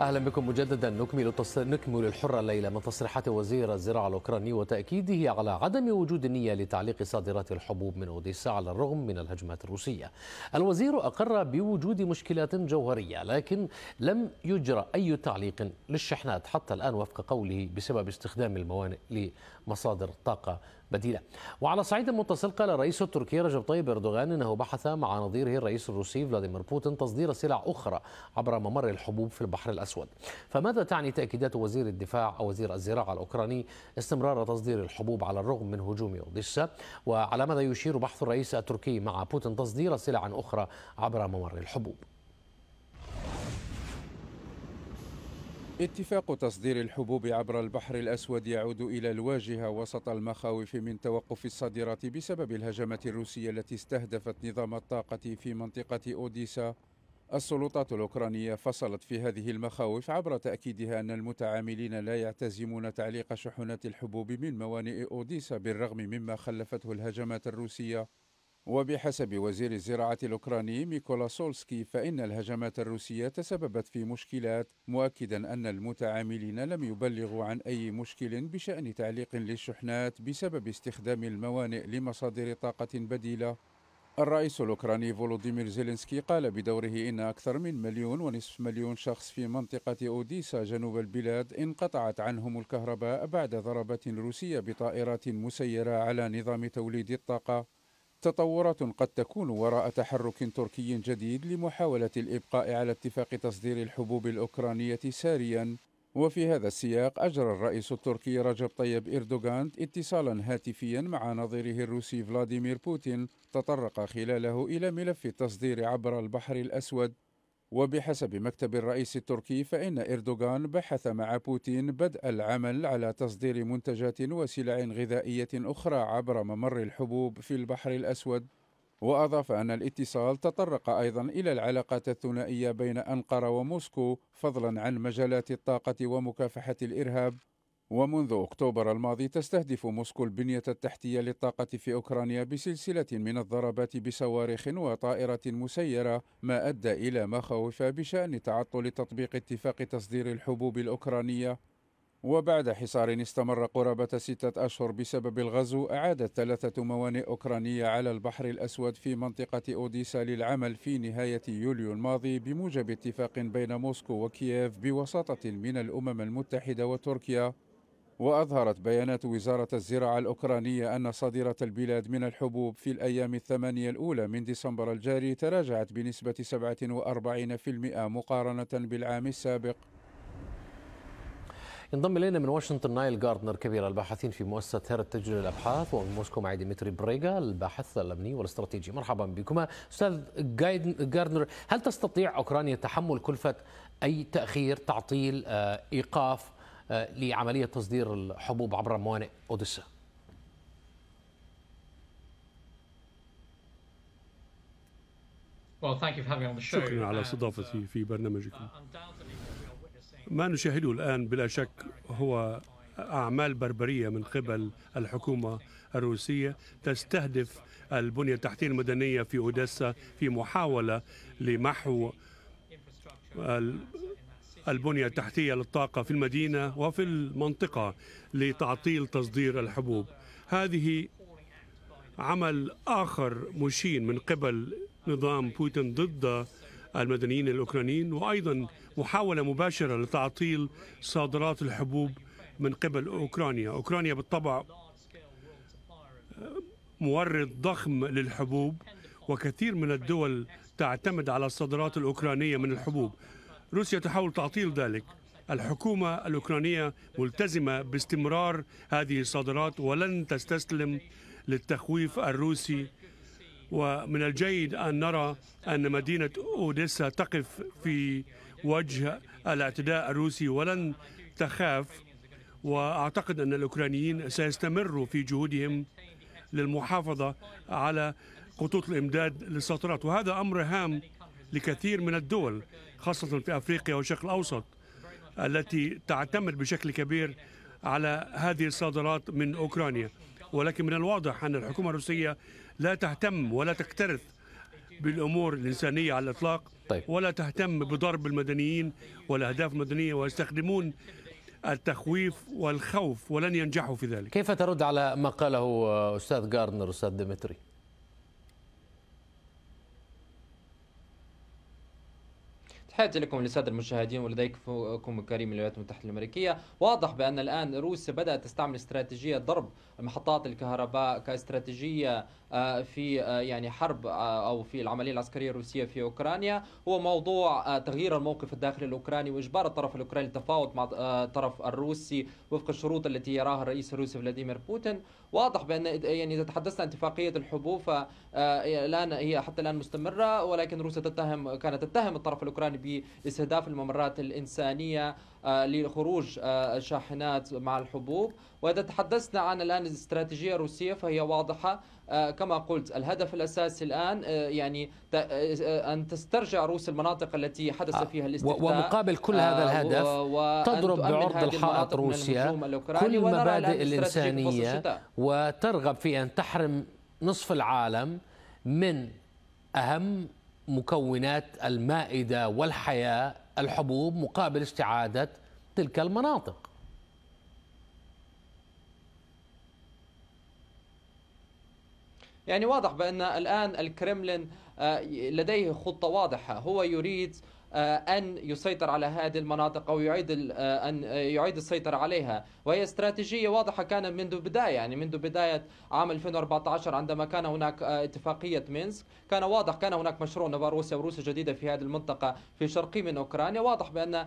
اهلا بكم مجددا نكمل نكمل الحره الليله من تصريحات وزير الزراعه الاوكراني وتاكيده على عدم وجود النيه لتعليق صادرات الحبوب من اوديسا على الرغم من الهجمات الروسيه. الوزير اقر بوجود مشكلات جوهريه لكن لم يجرى اي تعليق للشحنات حتى الان وفق قوله بسبب استخدام الموانئ لمصادر طاقه بديلة وعلى صعيد متصل قال الرئيس التركي رجب طيب أردوغان أنه بحث مع نظيره الرئيس الروسي فلاديمير بوتين تصدير سلع أخرى عبر ممر الحبوب في البحر الأسود فماذا تعني تأكيدات وزير الدفاع أو وزير الزراعة الأوكراني استمرار تصدير الحبوب على الرغم من هجوم أوديسا وعلى ماذا يشير بحث الرئيس التركي مع بوتين تصدير سلع أخرى عبر ممر الحبوب اتفاق تصدير الحبوب عبر البحر الأسود يعود إلى الواجهة وسط المخاوف من توقف الصادرات بسبب الهجمات الروسية التي استهدفت نظام الطاقة في منطقة أوديسا السلطات الأوكرانية فصلت في هذه المخاوف عبر تأكيدها أن المتعاملين لا يعتزمون تعليق شحنات الحبوب من موانئ أوديسا بالرغم مما خلفته الهجمات الروسية وبحسب وزير الزراعة الأوكراني ميكولا سولسكي فإن الهجمات الروسية تسببت في مشكلات مؤكدا أن المتعاملين لم يبلغوا عن أي مشكل بشأن تعليق للشحنات بسبب استخدام الموانئ لمصادر طاقة بديلة الرئيس الأوكراني فولوديمير زيلينسكي قال بدوره إن أكثر من مليون ونصف مليون شخص في منطقة أوديسا جنوب البلاد انقطعت عنهم الكهرباء بعد ضربة روسية بطائرات مسيرة على نظام توليد الطاقة تطورات قد تكون وراء تحرك تركي جديد لمحاولة الإبقاء على اتفاق تصدير الحبوب الأوكرانية ساريا وفي هذا السياق أجرى الرئيس التركي رجب طيب إردوغان اتصالا هاتفيا مع نظيره الروسي فلاديمير بوتين تطرق خلاله إلى ملف التصدير عبر البحر الأسود وبحسب مكتب الرئيس التركي فإن إردوغان بحث مع بوتين بدء العمل على تصدير منتجات وسلع غذائية أخرى عبر ممر الحبوب في البحر الأسود وأضاف أن الاتصال تطرق أيضا إلى العلاقات الثنائية بين أنقرة وموسكو فضلا عن مجالات الطاقة ومكافحة الإرهاب ومنذ أكتوبر الماضي تستهدف موسكو البنية التحتية للطاقة في أوكرانيا بسلسلة من الضربات بصواريخ وطائرة مسيرة ما أدى إلى مخاوف بشأن تعطل تطبيق اتفاق تصدير الحبوب الأوكرانية وبعد حصار استمر قرابة ستة أشهر بسبب الغزو أعادت ثلاثة موانئ أوكرانية على البحر الأسود في منطقة أوديسا للعمل في نهاية يوليو الماضي بموجب اتفاق بين موسكو وكييف بوساطة من الأمم المتحدة وتركيا وأظهرت بيانات وزارة الزراعة الأوكرانية أن صادرة البلاد من الحبوب في الأيام الثمانية الأولى من ديسمبر الجاري تراجعت بنسبة 47% مقارنة بالعام السابق ينضم الينا من واشنطن نايل جاردنر كبير الباحثين في مؤسسه هيرت تجري الابحاث ومن موسكو معي ديمتري بريغا الباحث الامني والاستراتيجي مرحبا بكما استاذ جاردنر هل تستطيع اوكرانيا تحمل كلفه اي تاخير تعطيل آه، ايقاف لعملية تصدير الحبوب عبر موانئ أوديسا شكرا على استضافتي uh, في برنامجكم uh, ما نشاهده الآن بلا شك هو أعمال بربرية من قبل الحكومة الروسية تستهدف البنية التحتية المدنية في أوديسا في محاولة لمحو البنية التحتية للطاقة في المدينة وفي المنطقة لتعطيل تصدير الحبوب هذه عمل آخر مشين من قبل نظام بوتين ضد المدنيين الأوكرانيين وأيضا محاولة مباشرة لتعطيل صادرات الحبوب من قبل أوكرانيا أوكرانيا بالطبع مورد ضخم للحبوب وكثير من الدول تعتمد على الصادرات الأوكرانية من الحبوب روسيا تحاول تعطيل ذلك الحكومة الأوكرانية ملتزمة باستمرار هذه الصادرات ولن تستسلم للتخويف الروسي ومن الجيد أن نرى أن مدينة أوديسا تقف في وجه الاعتداء الروسي ولن تخاف وأعتقد أن الأوكرانيين سيستمروا في جهودهم للمحافظة على خطوط الإمداد للصادرات وهذا أمر هام لكثير من الدول خاصة في أفريقيا والشرق الأوسط التي تعتمد بشكل كبير على هذه الصادرات من أوكرانيا ولكن من الواضح أن الحكومة الروسية لا تهتم ولا تكترث بالأمور الإنسانية على الإطلاق طيب. ولا تهتم بضرب المدنيين والأهداف المدنية ويستخدمون التخويف والخوف ولن ينجحوا في ذلك كيف ترد على ما قاله أستاذ غارنر أستاذ ديمتري تحياتي لكم للساده المشاهدين ولديكم كريم الولايات المتحده الامريكيه، واضح بان الان روسيا بدات تستعمل استراتيجيه ضرب محطات الكهرباء كاستراتيجيه آه، في آه، يعني حرب آه، او في العمليه العسكريه الروسيه في اوكرانيا، هو موضوع تغيير الموقف الداخلي الاوكراني واجبار الطرف الاوكراني للتفاوض مع الطرف الروسي وفق الشروط التي يراها الرئيس الروسي فلاديمير بوتين، واضح بان يعني اذا تحدثنا عن اتفاقيه الحبوب فالان هي حتى الان مستمره ولكن روسيا تتهم كانت تتهم الطرف الاوكراني باستهداف الممرات الإنسانية آه، لخروج آه، شاحنات مع الحبوب وإذا تحدثنا عن الآن الاستراتيجية الروسية فهي واضحة آه، كما قلت الهدف الأساسي الآن يعني أن تسترجع روسيا المناطق التي حدث فيها الاستهداف ومقابل كل هذا الهدف تضرب بعرض الحائط روسيا كل المبادئ الإنسانية وترغب في أن تحرم نصف العالم من أهم مكونات المائدة والحياة الحبوب مقابل استعادة تلك المناطق يعني واضح بأن الآن الكرملين آه، لديه خطة واضحة هو يريد آه، أن يسيطر على هذه المناطق أو يعيد آه، أن آه، يعيد السيطرة عليها وهي استراتيجية واضحة كان منذ بداية يعني منذ بداية عام 2014 عندما كان هناك اتفاقية مينسك كان واضح كان هناك مشروع نظام روسيا وروسيا جديدة في هذه المنطقة في شرقي من أوكرانيا واضح بأن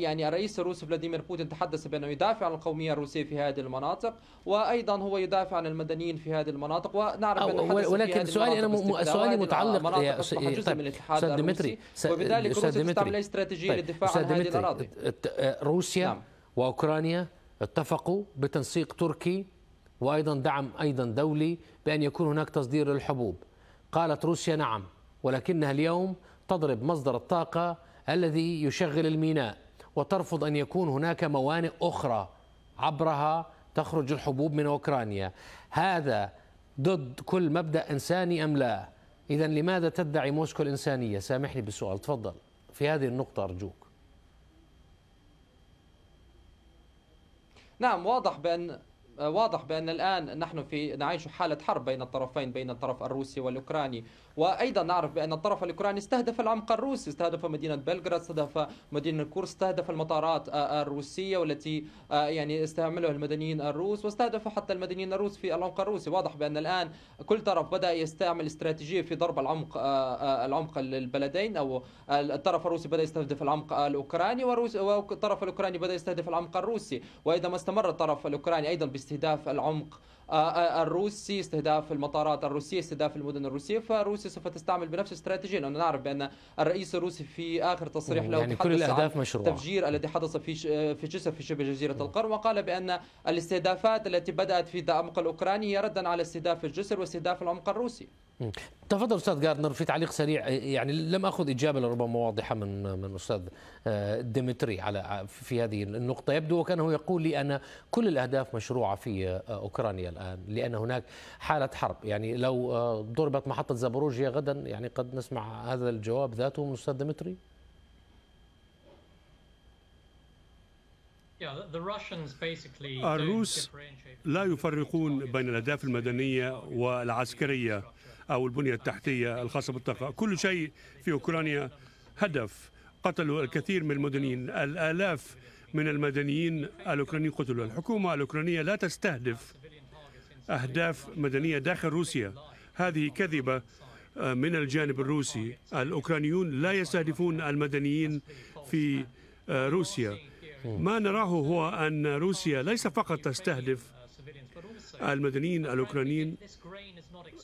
يعني الرئيس الروسي فلاديمير بوتين تحدث بأنه يدافع عن القومية الروسية في هذه المناطق وأيضا هو يدافع عن المدنيين في هذه المناطق ونعرف أن ولكن سؤالي أنا سؤالي متعلق يا الاتحاد ديمتري وبذلك روسيا تستعمل استراتيجيه طيب. للدفاع عن هذه الاراضي روسيا نعم. واوكرانيا اتفقوا بتنسيق تركي وايضا دعم ايضا دولي بان يكون هناك تصدير للحبوب قالت روسيا نعم ولكنها اليوم تضرب مصدر الطاقه الذي يشغل الميناء وترفض ان يكون هناك موانئ اخرى عبرها تخرج الحبوب من اوكرانيا هذا ضد كل مبدا انساني ام لا اذا لماذا تدعي موسكو الانسانيه سامحني بالسؤال تفضل في هذه النقطة أرجوك نعم واضح بأن آه، واضح بأن الآن نحن في نعيش حالة حرب بين الطرفين بين الطرف الروسي والأوكراني وأيضا نعرف بأن الطرف الأوكراني استهدف العمق الروسي استهدف مدينة بلغراد استهدف مدينة كورس استهدف المطارات آه، آه، الروسية والتي يعني استعملها المدنيين الروس واستهدف حتى المدنيين الروس في العمق الروسي واضح بأن الآن كل طرف بدأ يستعمل استراتيجية في ضرب العمق العمق البلدين أو الطرف الروسي بدأ يستهدف العمق الأوكراني والطرف الأوكراني بدأ يستهدف العمق الروسي وإذا ما استمر الطرف الأوكراني أيضا استهداف العمق آه، آه، الروسي استهداف المطارات الروسيه استهداف المدن الروسيه فروسيا سوف تستعمل بنفس الاستراتيجيه لانه نعرف بان الرئيس الروسي في اخر تصريح له يعني كل الاهداف مشروع التفجير الذي حدث في آه، في جسر في شبه جزيره القرم وقال بان الاستهدافات التي بدات في العمق الاوكراني هي ردا على استهداف الجسر واستهداف العمق الروسي تفضل استاذ جاردنر في تعليق سريع يعني لم اخذ اجابه لربما واضحه من من استاذ آه، ديمتري على آه، في هذه النقطه يبدو وكانه يقول لي ان كل الاهداف مشروعه في آه، اوكرانيا الان لان هناك حاله حرب يعني لو ضربت محطه زابوروجيا غدا يعني قد نسمع هذا الجواب ذاته من استاذ ديمتري الروس لا يفرقون بين الاهداف المدنيه والعسكريه أو البنية التحتية الخاصة بالطاقة كل شيء في أوكرانيا هدف قتلوا الكثير من المدنيين الآلاف من المدنيين الأوكرانيين قتلوا الحكومة الأوكرانية لا تستهدف أهداف مدنية داخل روسيا هذه كذبة آه، من الجانب الروسي الأوكرانيون لا يستهدفون المدنيين في آه، روسيا ما نراه هو أن روسيا ليس فقط تستهدف المدنيين الأوكرانيين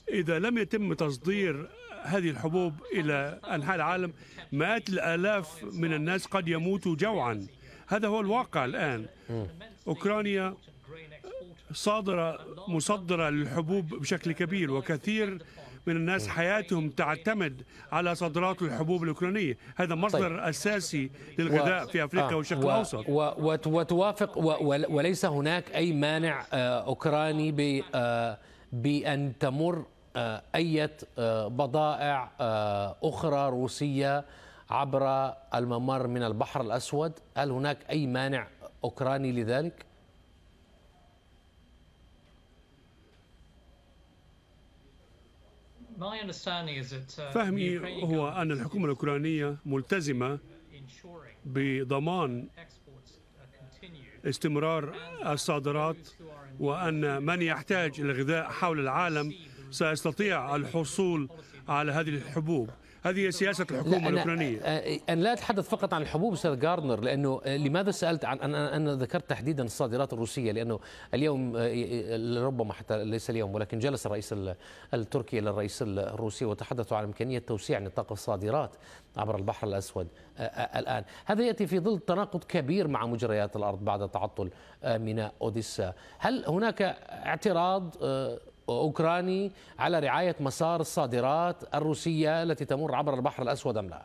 إذا لم يتم تصدير هذه الحبوب إلى أنحاء العالم مئات الآلاف من الناس قد يموتوا جوعا هذا هو الواقع الآن أوكرانيا صادرة مصدرة للحبوب بشكل كبير وكثير من الناس حياتهم تعتمد على صادرات الحبوب الأوكرانية هذا مصدر طيب. أساسي للغذاء آه. و... في أفريقيا آه. والشرق الأوسط و... و... وتوافق و... وليس هناك أي مانع آه، أوكراني ب... آه، بأن تمر أي بضائع أخرى روسية عبر الممر من البحر الأسود هل هناك أي مانع أوكراني لذلك؟ Uh, فهمي هو أن الحكومة الأوكرانية ملتزمة بضمان استمرار الصادرات وأن من يحتاج إلى غذاء حول العالم سيستطيع الحصول على هذه الحبوب هذه سياسه الحكومه اللبنانيه أه، أه، انا لا اتحدث فقط عن الحبوب استاذ جاردنر لانه لماذا سالت عن انا انا ذكرت تحديدا الصادرات الروسيه لانه اليوم أه، ربما حتى ليس اليوم ولكن جلس الرئيس التركي الى الرئيس الروسي وتحدثوا عن امكانيه توسيع نطاق الصادرات عبر البحر الاسود الان هذا ياتي في ظل تناقض كبير مع مجريات الارض بعد تعطل ميناء اوديسا هل هناك اعتراض أوكراني على رعاية مسار الصادرات الروسية التي تمر عبر البحر الأسود أم لا؟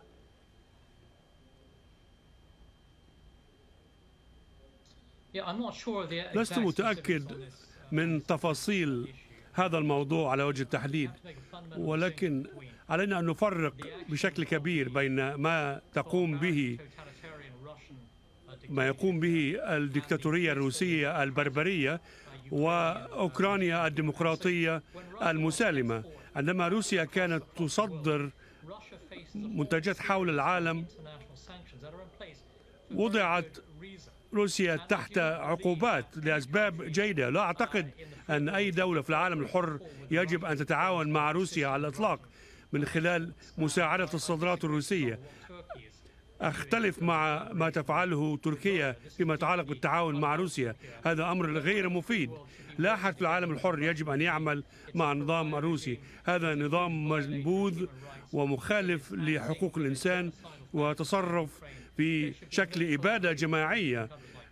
لست متأكد من تفاصيل هذا الموضوع على وجه التحديد ولكن علينا أن نفرق بشكل كبير بين ما تقوم به ما يقوم به الدكتاتورية الروسية البربرية وأوكرانيا الديمقراطية المسالمة عندما روسيا كانت تصدر منتجات حول العالم وضعت روسيا تحت عقوبات لأسباب جيدة لا أعتقد أن أي دولة في العالم الحر يجب أن تتعاون مع روسيا على الإطلاق من خلال مساعدة الصادرات الروسية أختلف مع ما تفعله تركيا فيما يتعلق بالتعاون مع روسيا هذا أمر غير مفيد لا أحد في العالم الحر يجب أن يعمل مع النظام الروسي هذا نظام منبوذ ومخالف لحقوق الإنسان وتصرف في شكل إبادة جماعية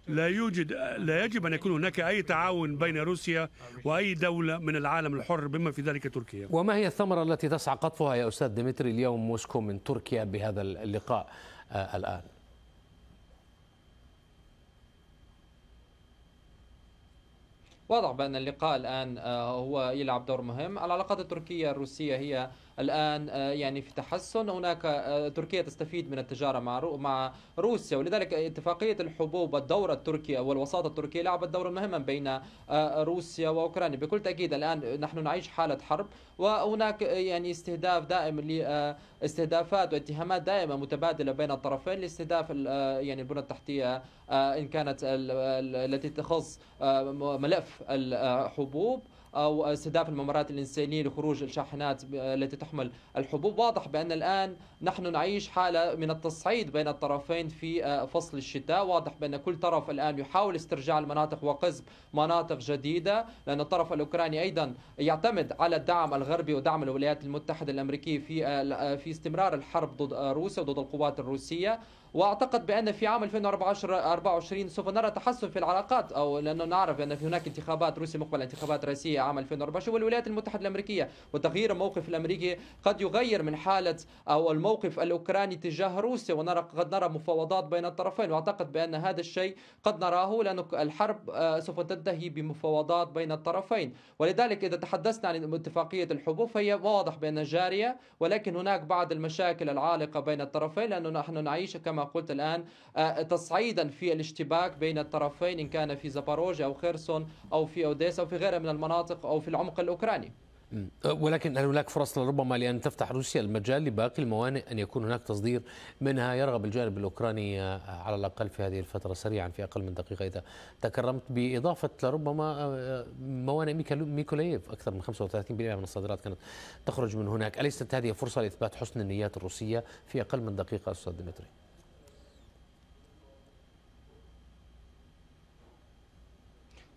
لا يوجد لا يجب ان يكون هناك اي تعاون بين روسيا واي دوله من العالم الحر بما في ذلك تركيا. وما هي الثمره التي تسعى قطفها يا استاذ ديمتري اليوم موسكو من تركيا بهذا اللقاء؟ آه، الآن واضح بأن اللقاء الآن آه، هو يلعب دور مهم العلاقات التركية الروسية هي الآن آه، يعني في تحسن هناك آه، تركيا تستفيد من التجارة مع مع روسيا ولذلك اتفاقية الحبوب الدورة التركية والوساطة التركية لعبت دورا مهما بين آه، روسيا وأوكرانيا بكل تأكيد الآن نحن نعيش حالة حرب وهناك يعني استهداف دائم لاستهدافات واتهامات دائمة متبادلة بين الطرفين لاستهداف يعني البنى التحتية إن كانت التي تخص ملف الحبوب او استهداف الممرات الانسانيه لخروج الشاحنات التي تحمل الحبوب واضح بان الان نحن نعيش حاله من التصعيد بين الطرفين في آه، فصل الشتاء واضح بان كل طرف الان يحاول استرجاع المناطق وقصب مناطق جديده لان الطرف الاوكراني ايضا يعتمد على الدعم الغربي ودعم الولايات المتحده الامريكيه في آه، آه، في استمرار الحرب ضد روسيا وضد القوات الروسيه واعتقد بان في عام 2024 سوف نرى تحسن في العلاقات او لانه نعرف ان هناك انتخابات روسيا مقبل انتخابات رئاسيه عام 2014 والولايات المتحدة الأمريكية وتغيير الموقف الأمريكي قد يغير من حالة أو الموقف الأوكراني تجاه روسيا ونرى قد نرى مفاوضات بين الطرفين وأعتقد بأن هذا الشيء قد نراه لأن الحرب آه، سوف تنتهي بمفاوضات بين الطرفين ولذلك إذا تحدثنا عن اتفاقية الحبوب فهي واضح بأنها جارية ولكن هناك بعض المشاكل العالقة بين الطرفين لأنه نحن نعيش كما قلت الآن آه، تصعيدا في الاشتباك بين الطرفين إن كان في زاباروجيا أو خيرسون أو في أوديسا أو في غيرها من المناطق المناطق أو في العمق الأوكراني أه، ولكن هل هناك فرص لربما لأن تفتح روسيا المجال لباقي الموانئ أن يكون هناك تصدير منها يرغب الجانب الأوكراني أه، على الأقل في هذه الفترة سريعا في أقل من دقيقة إذا تكرمت بإضافة لربما أه، موانئ ميكولايف أكثر من 35% من الصادرات كانت تخرج من هناك أليست هذه فرصة لإثبات حسن النيات الروسية في أقل من دقيقة أستاذ ديمتري؟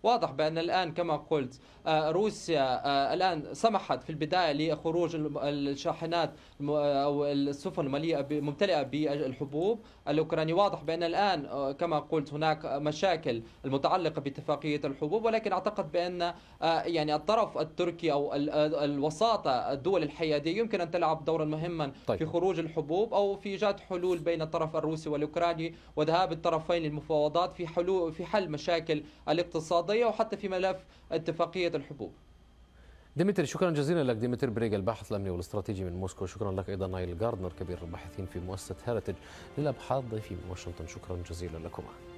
واضح بأن الآن كما قلت آه، روسيا آه، الآن سمحت في البداية لخروج الشاحنات آه، أو السفن المليئه ممتلئة بالحبوب الأوكراني واضح بأن الآن كما قلت هناك مشاكل المتعلقة باتفاقية الحبوب ولكن أعتقد بأن يعني الطرف التركي أو الوساطة الدول الحيادية يمكن أن تلعب دورا مهما طيب. في خروج الحبوب أو في إيجاد حلول بين الطرف الروسي والأوكراني وذهاب الطرفين للمفاوضات في حلول في حل مشاكل الاقتصادية الدولية وحتى في ملف اتفاقية الحبوب ديمتر شكرا جزيلا لك ديمتر بريغ الباحث الامني والاستراتيجي من موسكو شكرا لك ايضا نايل جاردنر كبير الباحثين في مؤسسه هيرتج للابحاث ضيفي من واشنطن شكرا جزيلا لكما